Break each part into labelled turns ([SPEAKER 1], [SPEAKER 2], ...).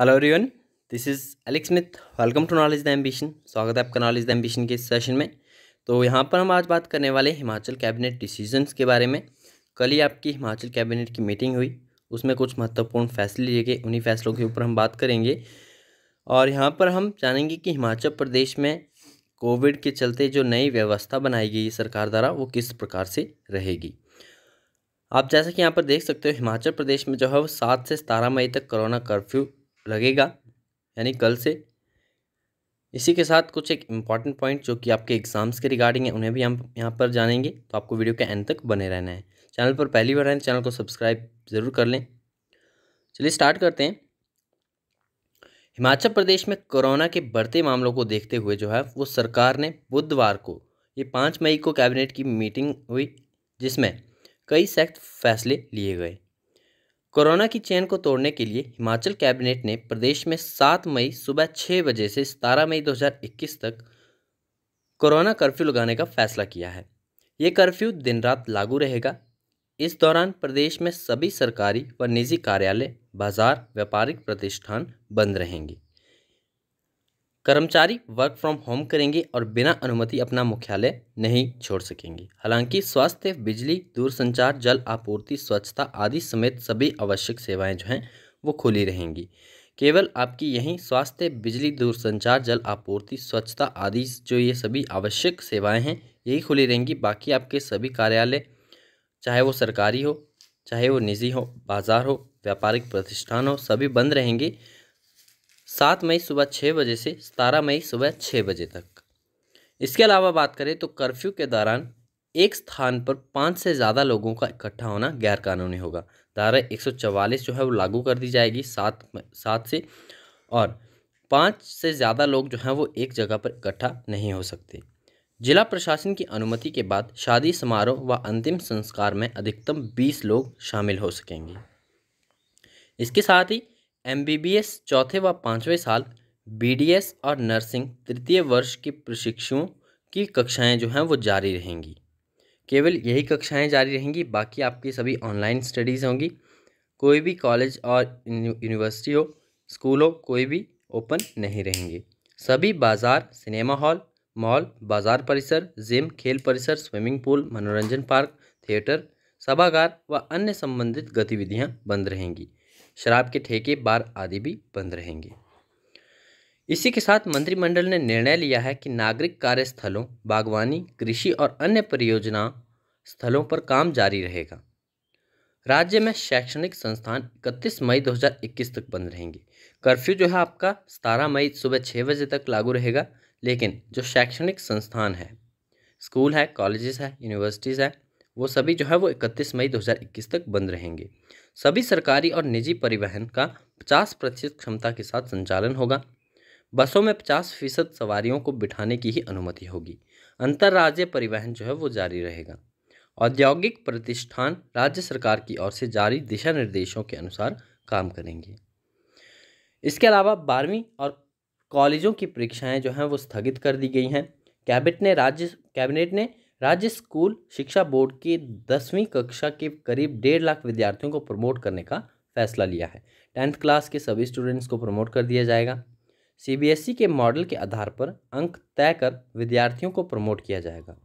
[SPEAKER 1] Hello everyone this is Alec Smith welcome to knowledge the ambition स्वागत है आपका knowledge the ambition के session में तो यहाँ पर हम आज बात करने वाले हिमाचल कैबिनेट डिसीजंस के बारे में कल ही आपकी हिमाचल कैबिनेट की मीटिंग हुई उसमें कुछ महत्वपूर्ण फैसले लिए गए उन्हीं फैसलों के ऊपर हम बात करेंगे और यहाँ पर हम जानेंगे कि हिमाचल प्रदेश में कोविड के चलते जो नई व्यवस्था बनाई गई सरकार द्वारा वो किस प्रकार से रहेगी आप जैसा कि यहाँ पर देख सकते हो हिमाचल प्रदेश में जो है वो सात से सतारह मई तक कोरोना कर्फ्यू लगेगा यानी कल से इसी के साथ कुछ एक इम्पॉर्टेंट पॉइंट जो कि आपके एग्जाम्स के रिगार्डिंग है उन्हें भी हम यहाँ पर जानेंगे तो आपको वीडियो के एंड तक बने रहना है चैनल पर पहली बार आए चैनल को सब्सक्राइब ज़रूर कर लें चलिए स्टार्ट करते हैं हिमाचल प्रदेश में कोरोना के बढ़ते मामलों को देखते हुए जो है वो सरकार ने बुधवार को ये पाँच मई को कैबिनेट की मीटिंग हुई जिसमें कई सख्त फैसले लिए गए कोरोना की चैन को तोड़ने के लिए हिमाचल कैबिनेट ने प्रदेश में 7 मई सुबह 6 बजे से 17 मई 2021 तक कोरोना कर्फ्यू लगाने का फैसला किया है ये कर्फ्यू दिन रात लागू रहेगा इस दौरान प्रदेश में सभी सरकारी व निजी कार्यालय बाजार व्यापारिक प्रतिष्ठान बंद रहेंगे कर्मचारी वर्क फ्रॉम होम करेंगे और बिना अनुमति अपना मुख्यालय नहीं छोड़ सकेंगे हालांकि स्वास्थ्य बिजली दूरसंचार जल आपूर्ति स्वच्छता आदि समेत सभी आवश्यक सेवाएं जो हैं वो खुली रहेंगी केवल आपकी यहीं स्वास्थ्य बिजली दूरसंचार जल आपूर्ति स्वच्छता आदि जो ये सभी आवश्यक सेवाएँ हैं यही खुली रहेंगी बाकी आपके सभी कार्यालय चाहे वो सरकारी हो चाहे वो निजी हो बाज़ार हो व्यापारिक प्रतिष्ठान हो सभी बंद रहेंगे सात मई सुबह छः बजे से सतारह मई सुबह छः बजे तक इसके अलावा बात करें तो कर्फ्यू के दौरान एक स्थान पर पाँच से ज़्यादा लोगों का इकट्ठा होना गैरकानूनी होगा धारा एक सौ चवालीस जो है वो लागू कर दी जाएगी सात सात से और पाँच से ज़्यादा लोग जो हैं वो एक जगह पर इकट्ठा नहीं हो सकते जिला प्रशासन की अनुमति के बाद शादी समारोह व अंतिम संस्कार में अधिकतम बीस लोग शामिल हो सकेंगे इसके साथ ही एम चौथे व पाँचवें साल बी और नर्सिंग तृतीय वर्ष के प्रशिक्षुओं की कक्षाएं जो हैं वो जारी रहेंगी केवल यही कक्षाएं जारी रहेंगी बाकी आपकी सभी ऑनलाइन स्टडीज़ होंगी कोई भी कॉलेज और यूनिवर्सिटी हो स्कूल हो कोई भी ओपन नहीं रहेंगे सभी बाज़ार सिनेमा हॉल मॉल बाज़ार परिसर जिम खेल परिसर स्विमिंग पूल मनोरंजन पार्क थिएटर सभागार व अन्य संबंधित गतिविधियां बंद रहेंगी शराब के ठेके बार आदि भी बंद रहेंगे इसी के साथ मंत्रिमंडल ने निर्णय लिया है कि नागरिक कार्यस्थलों बागवानी कृषि और अन्य परियोजना स्थलों पर काम जारी रहेगा राज्य में शैक्षणिक संस्थान 31 मई 2021 तक बंद रहेंगे कर्फ्यू जो है आपका सतारह मई सुबह छः बजे तक लागू रहेगा लेकिन जो शैक्षणिक संस्थान है स्कूल है कॉलेजेस है यूनिवर्सिटीज़ है वो सभी जो है वो 31 मई 2021 तक बंद रहेंगे सभी सरकारी और निजी परिवहन का 50 प्रतिशत क्षमता के साथ संचालन होगा बसों में 50 फीसद सवारियों को बिठाने की ही अनुमति होगी अंतर्राज्यीय परिवहन जो है वो जारी रहेगा औद्योगिक प्रतिष्ठान राज्य सरकार की ओर से जारी दिशा निर्देशों के अनुसार काम करेंगे इसके अलावा बारहवीं और कॉलेजों की परीक्षाएं जो हैं वो स्थगित कर दी गई हैं कैबिनेट ने राज्य कैबिनेट ने राज्य स्कूल शिक्षा बोर्ड के दसवीं कक्षा के करीब डेढ़ लाख विद्यार्थियों को प्रमोट करने का फैसला लिया है टेंथ क्लास के सभी स्टूडेंट्स को प्रमोट कर दिया जाएगा सीबीएसई के मॉडल के आधार पर अंक तय कर विद्यार्थियों को प्रमोट किया जाएगा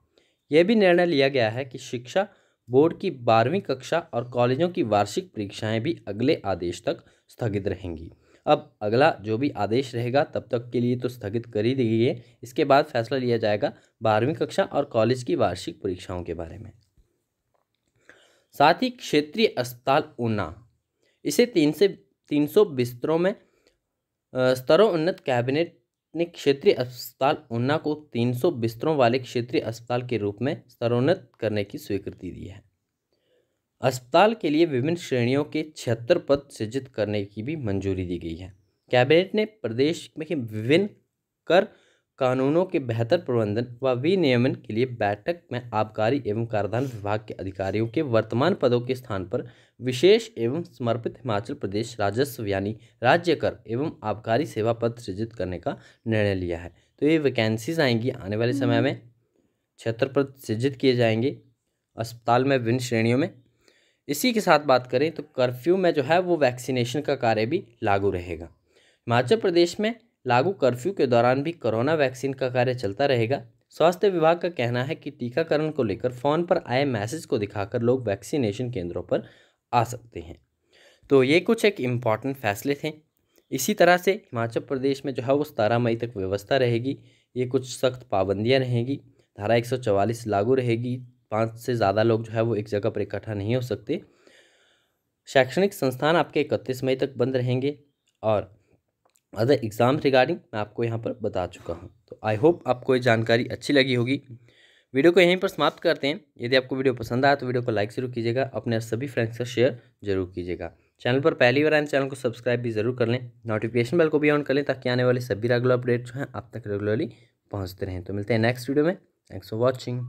[SPEAKER 1] यह भी निर्णय लिया गया है कि शिक्षा बोर्ड की बारहवीं कक्षा और कॉलेजों की वार्षिक परीक्षाएं भी अगले आदेश तक स्थगित रहेंगी अब अगला जो भी आदेश रहेगा तब तक के लिए तो स्थगित कर ही दीजिए इसके बाद फैसला लिया जाएगा बारहवीं कक्षा और कॉलेज की वार्षिक परीक्षाओं के बारे में साथ ही क्षेत्रीय अस्पताल ऊना इसे तीन से तीन सौ बिस्तरों में स्तरोन्नत कैबिनेट ने क्षेत्रीय अस्पताल ऊना को तीन सौ बिस्तरों वाले क्षेत्रीय अस्पताल के रूप में स्तरोन्नत करने की स्वीकृति दी है अस्पताल के लिए विभिन्न श्रेणियों के छिहत्तर पद सृजित करने की भी मंजूरी दी गई है कैबिनेट ने प्रदेश में विभिन्न कर कानूनों के बेहतर प्रबंधन व विनियमन के लिए बैठक में आबकारी एवं कराधान विभाग के अधिकारियों के वर्तमान पदों के स्थान पर विशेष एवं समर्पित हिमाचल प्रदेश राजस्व यानी राज्य कर एवं आबकारी सेवा पद सृजित करने का निर्णय लिया है तो ये वैकेंसीज आएंगी आने वाले समय हम्म। में छिहत्तर पद सृजित किए जाएंगे अस्पताल में विभिन्न श्रेणियों में इसी के साथ बात करें तो कर्फ्यू में जो है वो वैक्सीनेशन का कार्य भी लागू रहेगा हिमाचल प्रदेश में लागू कर्फ्यू के दौरान भी कोरोना वैक्सीन का कार्य चलता रहेगा स्वास्थ्य विभाग का कहना है कि टीकाकरण को लेकर फ़ोन पर आए मैसेज को दिखाकर लोग वैक्सीनेशन केंद्रों पर आ सकते हैं तो ये कुछ एक इम्पॉर्टेंट फैसले थे इसी तरह से हिमाचल प्रदेश में जो है वो सतारह मई तक व्यवस्था रहेगी ये कुछ सख्त पाबंदियाँ रहेंगी धारा एक लागू रहेगी पाँच से ज़्यादा लोग जो है वो एक जगह पर इकट्ठा नहीं हो सकते शैक्षणिक संस्थान आपके इकतीस मई तक बंद रहेंगे और अदर एग्ज़ाम रिगार्डिंग मैं आपको यहाँ पर बता चुका हूँ तो आई होप आपको ये जानकारी अच्छी लगी होगी वीडियो को यहीं पर समाप्त करते हैं यदि आपको वीडियो पसंद आया तो वीडियो को लाइक जरूर कीजिएगा अपने सभी फ्रेंड्स का शेयर जरूर कीजिएगा चैनल पर पहली बार आए चैनल को सब्सक्राइब भी जरूर कर लें नोटिफिकेशन बेल को भी ऑन कर लें ताकि आने वाले सभी रेगुलर अपडेट जो हैं आप तक रेगुलरली पहुँचते रहें तो मिलते हैं नेक्स्ट वीडियो में थैंक्स फॉर वॉचिंग